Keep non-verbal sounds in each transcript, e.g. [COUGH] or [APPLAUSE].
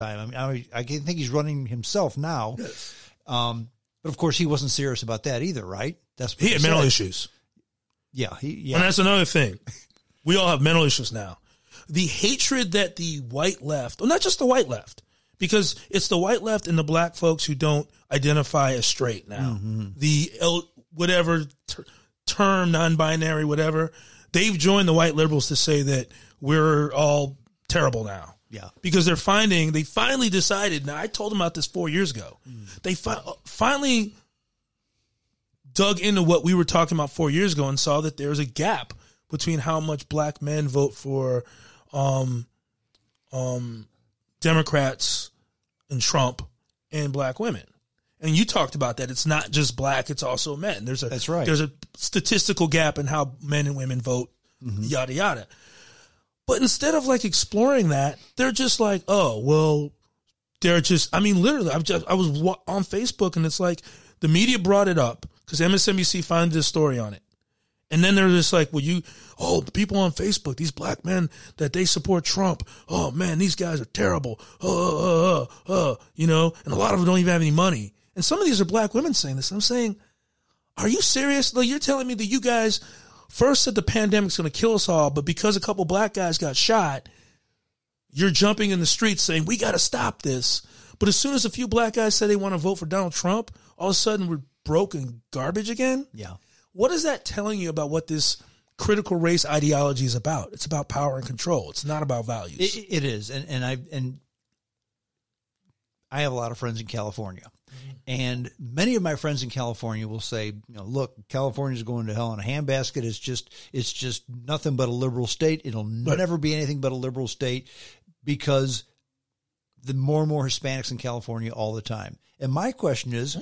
time. I, mean, I, I think he's running himself now. Yes. Um, but of course, he wasn't serious about that either, right? That's he, he had said. mental issues. Yeah, he, yeah. And that's another thing. We all have mental issues now. The hatred that the white left, well, not just the white left, because it's the white left and the black folks who don't identify as straight now. Mm-hmm. The L, whatever ter- term, non-binary, whatever, they've joined the white liberals to say that we're all terrible now. Yeah. Because they're finding, they finally decided. Now, I told them about this four years ago. Mm. They fi- uh, finally dug into what we were talking about four years ago and saw that there's a gap between how much black men vote for um, um, Democrats and Trump and black women. And you talked about that. It's not just black; it's also men. There's a that's right. There's a statistical gap in how men and women vote. Mm-hmm. Yada yada. But instead of like exploring that, they're just like, oh, well, they're just, I mean, literally, i just, I was on Facebook and it's like the media brought it up because MSNBC found this story on it. And then they're just like, well, you, oh, the people on Facebook, these black men that they support Trump. Oh man, these guys are terrible. Oh, oh, oh, oh, you know, and a lot of them don't even have any money. And some of these are black women saying this. I'm saying, are you serious? Like, you're telling me that you guys first said the pandemic's going to kill us all, but because a couple black guys got shot, you're jumping in the streets saying, we got to stop this. But as soon as a few black guys say they want to vote for Donald Trump, all of a sudden we're broken garbage again. Yeah. What is that telling you about what this critical race ideology is about? It's about power and control. It's not about values. it, it is. And, and I, and I have a lot of friends in California and many of my friends in California will say, you know, look, California's going to hell in a handbasket. It's just, it's just nothing but a liberal state. It'll right. never be anything but a liberal state because the more and more Hispanics in California all the time. And my question is,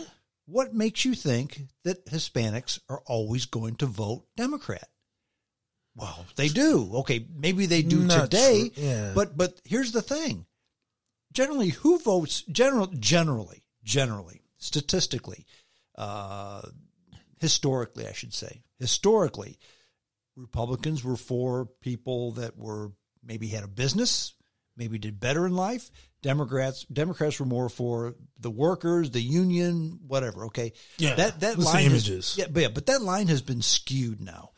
what makes you think that Hispanics are always going to vote Democrat? Well, they do. Okay, maybe they do Not today. Yeah. But but here's the thing. Generally, who votes general generally generally, statistically, uh, historically, I should say. Historically, Republicans were for people that were maybe had a business, maybe did better in life. Democrats Democrats were more for the workers, the union, whatever. Okay, yeah, that that line images. Has, yeah, but yeah, but that line has been skewed now.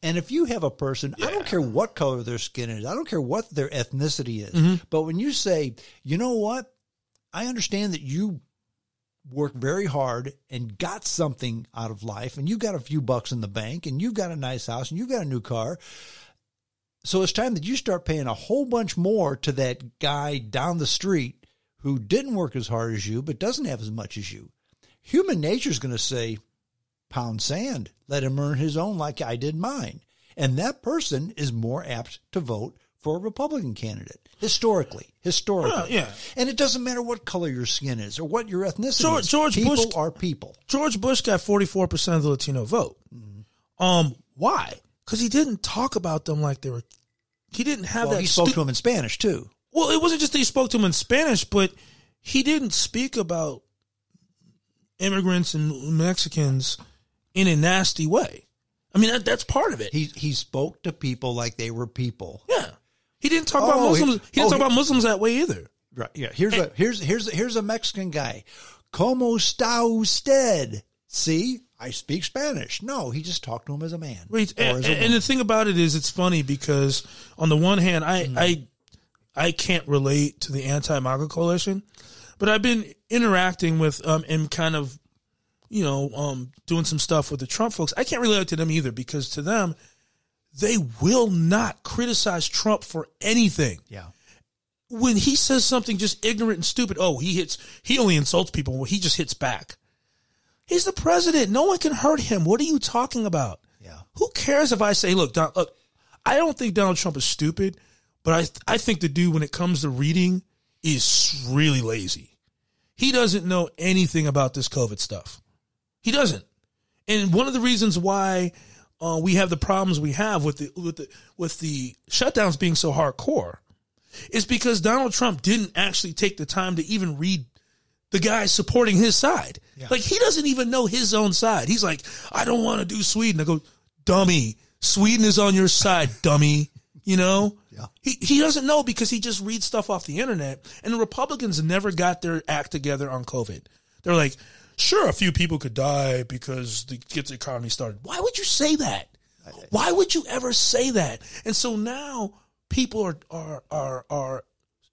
And if you have a person, yeah. I don't care what color their skin is, I don't care what their ethnicity is, mm-hmm. but when you say, you know what, I understand that you worked very hard and got something out of life and you've got a few bucks in the bank and you've got a nice house and you've got a new car. So it's time that you start paying a whole bunch more to that guy down the street who didn't work as hard as you but doesn't have as much as you. Human nature is going to say, pound sand, let him earn his own like I did mine. And that person is more apt to vote for a Republican candidate historically. Historically, yeah. And it doesn't matter what color your skin is or what your ethnicity George, is. George people Bush are people. George Bush got forty four percent of the Latino vote. Mm-hmm. Um, why? Because he didn't talk about them like they were. He didn't have well, that. He spoke stu- to him in Spanish too. Well, it wasn't just that he spoke to him in Spanish, but he didn't speak about immigrants and Mexicans in a nasty way. I mean, that, that's part of it. He he spoke to people like they were people. Yeah. Oh, he didn't talk oh, about Muslims. He, he didn't oh, talk about Muslims that way either. Right. Yeah. Here's and, a here's here's here's a Mexican guy. Como está usted? See, I speak Spanish. No, he just talked to him as a man. Right. And, a and, the thing about it is, it's funny because on the one hand, I mm. I I can't relate to the anti-MAGA coalition, but I've been interacting with um and kind of, you know, um doing some stuff with the Trump folks. I can't relate to them either because to them they will not criticize Trump for anything. Yeah. When he says something just ignorant and stupid, oh, he hits, he only insults people. he just hits back. He's the president. No one can hurt him. What are you talking about? Yeah. Who cares if I say, look, Don, look, I don't think Donald Trump is stupid, but I, th- I think the dude, when it comes to reading, is really lazy. He doesn't know anything about this COVID stuff. He doesn't. And one of the reasons why uh, we have the problems we have with the with the with the shutdowns being so hardcore is because Donald Trump didn't actually take the time to even read the guy supporting his side. Yeah. Like he doesn't even know his own side. He's like, I don't want to do Sweden. I go, dummy, Sweden is on your side, dummy. You know, yeah. he he doesn't know because he just reads stuff off the internet. And the Republicans never got their act together on COVID. They're like, Sure, a few people could die because the kids' economy started. Why would you say that? Why would you ever say that? And so now people are are are are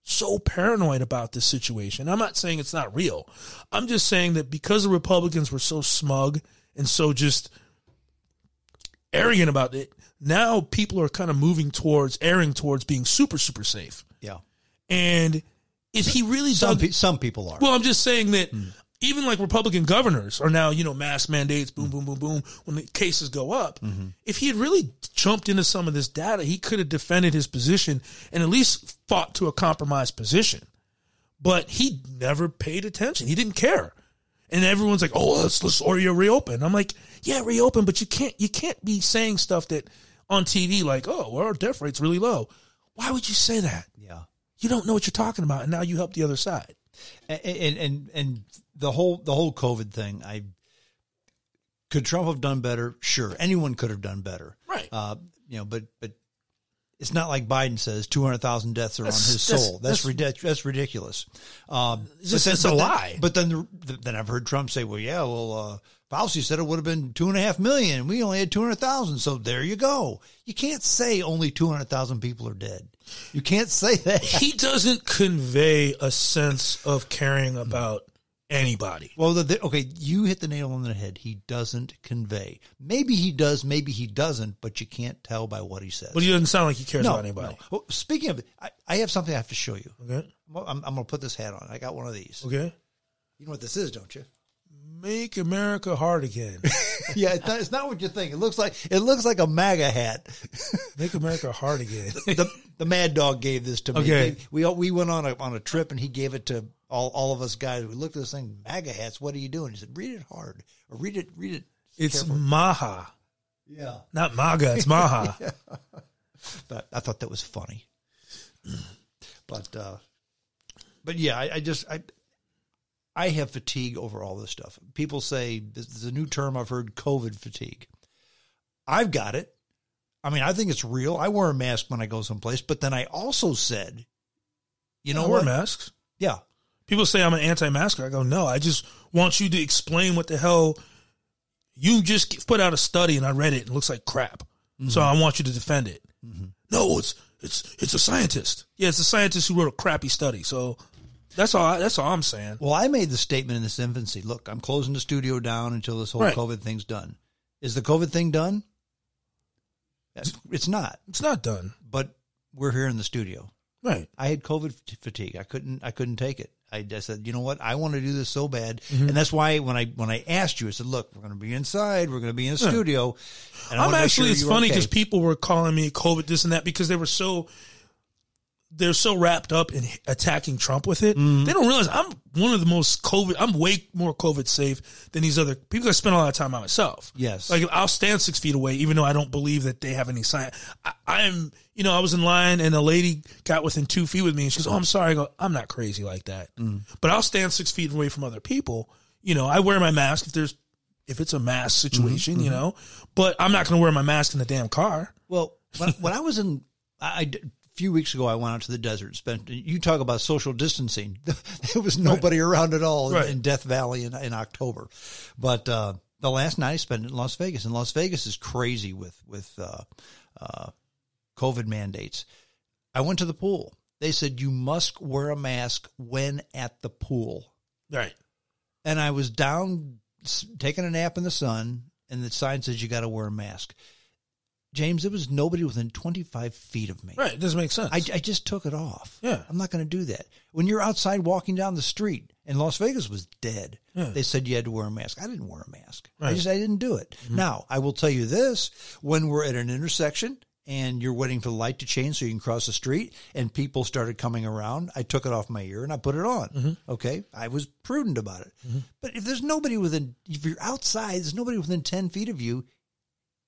so paranoid about this situation. I'm not saying it's not real. I'm just saying that because the Republicans were so smug and so just arrogant about it, now people are kind of moving towards erring towards being super super safe. Yeah. And if he really some, pe- some people are. Well, I'm just saying that mm even like Republican governors are now, you know, mask mandates, boom, boom, boom, boom. When the cases go up, mm-hmm. if he had really jumped into some of this data, he could have defended his position and at least fought to a compromised position. But he never paid attention. He didn't care. And everyone's like, "Oh, let's let's Oreo reopen." I'm like, "Yeah, reopen, but you can't you can't be saying stuff that on TV like, oh, well, our death rate's really low. Why would you say that? Yeah, you don't know what you're talking about, and now you help the other side." and, and, and, and the whole the whole COVID thing, I could Trump have done better? Sure, anyone could have done better, right? Uh, you know, but but it's not like Biden says two hundred thousand deaths are that's, on his that's, soul. That's that's, that's ridiculous. Um, that's a lie. Then, but then the, then I've heard Trump say, "Well, yeah, well, uh, Fauci said it would have been two and a half million. We only had two hundred thousand. So there you go. You can't say only two hundred thousand people are dead. You can't say that. He doesn't convey a sense of caring about anybody. Well, the, the, okay, you hit the nail on the head. He doesn't convey. Maybe he does, maybe he doesn't, but you can't tell by what he says. But he doesn't sound like he cares no, about anybody. No. Well, speaking of, I, I, have something I have to show you. Okay, I'm, I'm going to put this hat on. I got one of these. Okay, you know what this is, don't you? Make America hard again. [LAUGHS] yeah, it's not, it's not, what you think. It looks like it looks like a MAGA hat. [LAUGHS] Make America hard again. the, the, the Mad Dog gave this to me. Okay. They, we we went on a on a trip and he gave it to all all of us guys, we looked at this thing, MAGA hats. What are you doing? He said, read it hard or read it, read it. It's carefully. Maha. Yeah, not MAGA. It's Maha. [LAUGHS] yeah. But I thought that was funny. [CLEARS THROAT] but uh, but yeah, I, I, just I I have fatigue over all this stuff. People say this is a new term I've heard, COVID fatigue. I've got it. I mean, I think it's real. I wear a mask when I go someplace, but then I also said, you know, I wear what? masks. Yeah, People say I'm an anti-masker. I go, no, I just want you to explain what the hell you just put out a study and I read it and it looks like crap. Mm-hmm. So I want you to defend it. Mm-hmm. No, it's it's it's a scientist. Yeah, it's a scientist who wrote a crappy study. So that's all. I, that's all I'm saying. Well, I made the statement in this infancy. Look, I'm closing the studio down until this whole right. COVID thing's done. Is the COVID thing done? It's not. It's not done. But we're here in the studio. Right. I had COVID fatigue. I couldn't. I couldn't take it. I, just said, you know what? I want to do this so bad, mm-hmm. and that's why when I when I asked you, I said, look, we're going to be inside. We're going to be in a studio. Yeah. I'm actually. Sure it's funny because okay. people were calling me COVID this and that because they were so they're so wrapped up in attacking Trump with it, mm. they don't realize I'm one of the most COVID. I'm way more COVID safe than these other people. I spend a lot of time by myself. Yes, like I'll stand six feet away, even though I don't believe that they have any science. I, am, you know, I was in line and a lady got within two feet with me, and she goes, "Oh, I'm sorry." I go, "I'm not crazy like that," mm. but I'll stand six feet away from other people. You know, I wear my mask if there's if it's a mask mm-hmm, situation, mm-hmm. you know, but I'm not going to wear my mask in the damn car. Well, when, when I was in I few weeks ago, I went out to the desert. Spent you talk about social distancing. [LAUGHS] there was nobody right. around at all right. in, Death Valley in, in October, but uh, the last night I spent in Las Vegas, and Las Vegas is crazy with with uh, uh, COVID mandates. I went to the pool. They said you must wear a mask when at the pool. Right. And I was down taking a nap in the sun, and the sign says you got to wear a mask. James, there was nobody within 25 feet of me. Right. It doesn't make sense. I, I just took it off. Yeah. I'm not going to do that. When you're outside walking down the street and Las Vegas was dead, yeah. they said you had to wear a mask. I didn't wear a mask. Right. I just, I didn't do it. Mm-hmm. Now, I will tell you this when we're at an intersection and you're waiting for the light to change so you can cross the street and people started coming around i took it off my ear and i put it on mm-hmm. okay i was prudent about it mm-hmm. but if there's nobody within if you're outside there's nobody within 10 feet of you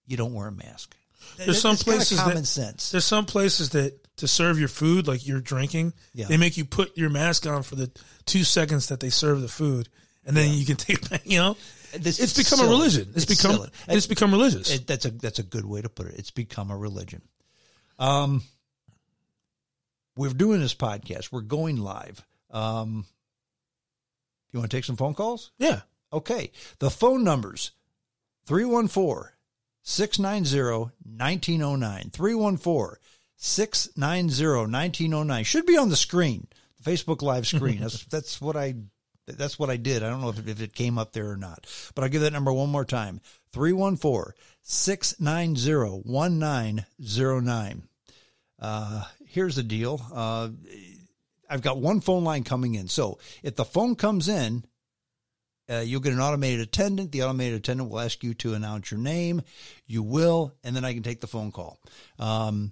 you don't wear a mask there's some places common that, sense. There's some places that to serve your food, like you're drinking, yeah. they make you put your mask on for the two seconds that they serve the food, and then yeah. you can [LAUGHS] take You know, this, it's, become silly. a religion. It's, it's become silly. it's it, become religious. It, that's a that's a good way to put it. It's become a religion. Um, we're doing this podcast. We're going live. Um, you want to take some phone calls? Yeah. Okay. The phone numbers 314 690 1909. 314 690 1909. Should be on the screen, the Facebook Live screen. that's, [LAUGHS] that's what I. That's what I did. I don't know if it, if it came up there or not, but I'll give that number one more time 314 690 1909. Uh, here's the deal uh, I've got one phone line coming in. So if the phone comes in uh, you'll get an automated attendant. The automated attendant will ask you to announce your name. You will, and then I can take the phone call. Um,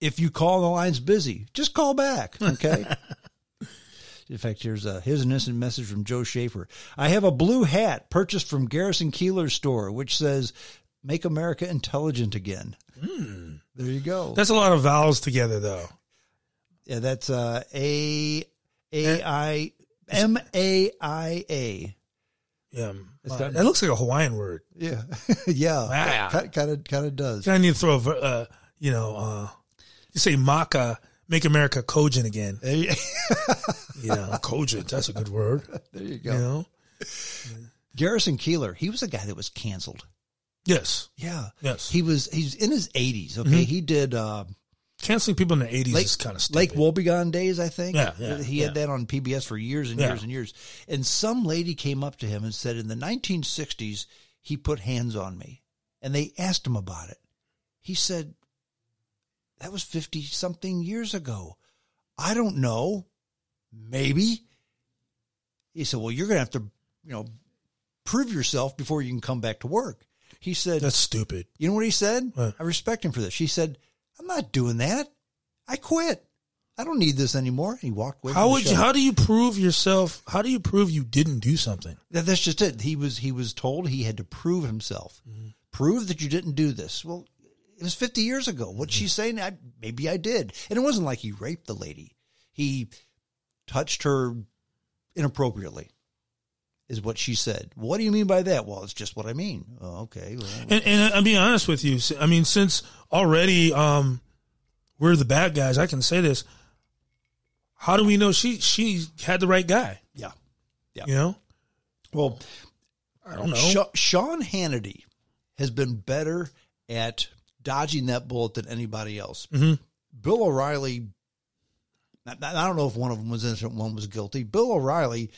if you call, the line's busy. Just call back. Okay. [LAUGHS] In fact, here's a uh, here's an instant message from Joe Schaefer. I have a blue hat purchased from Garrison Keeler's store, which says "Make America Intelligent Again." Mm. There you go. That's a lot of vowels together, though. Yeah, that's uh, a a eh. i m a i a. Yeah, uh, that looks like a Hawaiian word. Yeah, [LAUGHS] yeah, kind of kind of does. I need to throw a uh, you know uh, you say maca, make America cogent again. [LAUGHS] Yeah, know, cogent. That's a good word. [LAUGHS] There you go. You know? Garrison Keeler, he was a guy that was canceled. Yes. Yeah. Yes. He was. He's in his eighties. Okay. Mm-hmm. He did. Uh, canceling people in the 80s Lake, is kind of stupid. Lake Wobegon days, I think. Yeah, yeah He had yeah. that on PBS for years and yeah. years and years. And some lady came up to him and said, in the 1960s, he put hands on me. And they asked him about it. He said, that was 50 something years ago. I don't know. Maybe. He said, well, you're going to have to, you know, prove yourself before you can come back to work. He said, that's stupid. You know what he said? What? I respect him for this. He said, I'm not doing that. I quit. I don't need this anymore. he walked away. How would you, how do you prove yourself? How do you prove you didn't do something? that's just it. He was he was told he had to prove himself, mm-hmm. prove that you didn't do this. Well, it was 50 years ago. What's mm-hmm. she saying? I, maybe I did, and it wasn't like he raped the lady. He touched her inappropriately is what she said. What do you mean by that? Well, it's just what I mean. Oh, okay. Well, and, and I'll be honest with you. I mean, since already um, we're the bad guys, I can say this. How do we know she she had the right guy? Yeah. Yeah. You know? Well, I don't know. Sean Hannity has been better at dodging that bullet than anybody else. Mm-hmm. Bill O'Reilly, I, I don't know if one of them was innocent, one was guilty. Bill O'Reilly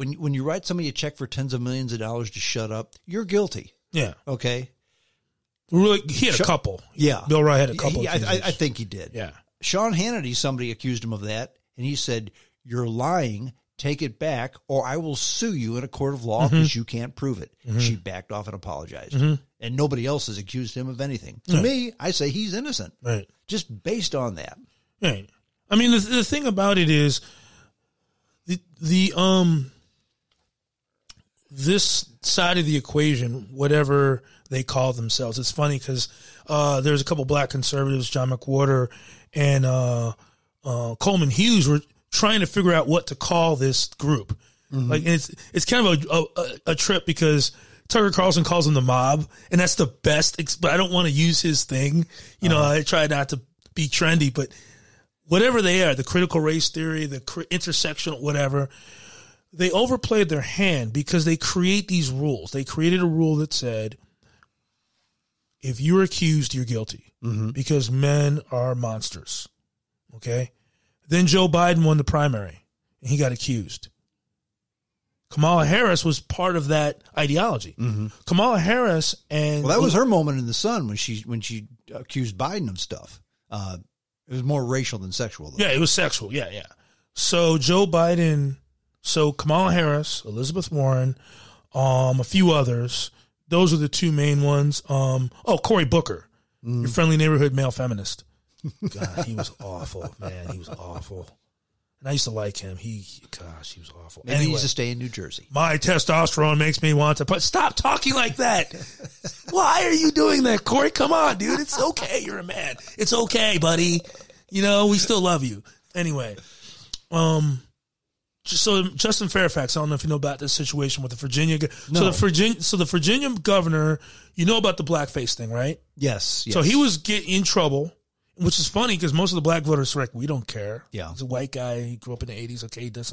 when when you write somebody a check for tens of millions of dollars to shut up, you're guilty. Yeah. Okay. Really, he had a couple. Yeah. Bill Rye had a couple. Yeah. I, I, think he did. Yeah. Sean Hannity, somebody accused him of that, and he said, "You're lying. Take it back, or I will sue you in a court of law because mm-hmm. you can't prove it." Mm-hmm. She backed off and apologized, mm-hmm. and nobody else has accused him of anything. To me, I say he's innocent, Right. just based on that. Right. I mean, the, the thing about it is the the um this side of the equation, whatever they call themselves. It's funny because uh, there's a couple black conservatives, John McWhorter and uh, uh, Coleman Hughes, were trying to figure out what to call this group. Mm-hmm. Like it's it's kind of a, a, a, trip because Tucker Carlson calls them the mob, and that's the best. Ex- but I don't want to use his thing. You know, uh-huh. I try not to be trendy, but whatever they are, the critical race theory, the cr- intersectional, whatever they overplayed their hand because they create these rules. They created a rule that said, if you're accused, you're guilty mm-hmm. because men are monsters. Okay. Then Joe Biden won the primary and he got accused. Kamala Harris was part of that ideology. Mm-hmm. Kamala Harris and well, that was her moment in the sun when she when she accused Biden of stuff. Uh, it was more racial than sexual. Though. Yeah, it was sexual. Yeah, yeah. So Joe Biden so Kamala Harris, Elizabeth Warren, um, a few others. Those are the two main ones. Um, oh, Cory Booker, mm. your friendly neighborhood male feminist. [LAUGHS] God, he was awful, man. He was awful. And I used to like him. He, gosh, he was awful. Maybe anyway, he used to stay in New Jersey. My testosterone makes me want to. But stop talking like that. [LAUGHS] Why are you doing that, Corey? Come on, dude. It's okay. You're a man. It's okay, buddy. You know we still love you. Anyway, um, so Justin Fairfax, I don't know if you know about this situation with the Virginia. No. So the Virginia, so the Virginia governor, you know about the blackface thing, right? Yes. yes. So he was get in trouble, which is funny because most of the black voters are like, we don't care. Yeah, he's a white guy. He grew up in the eighties. Okay, he does.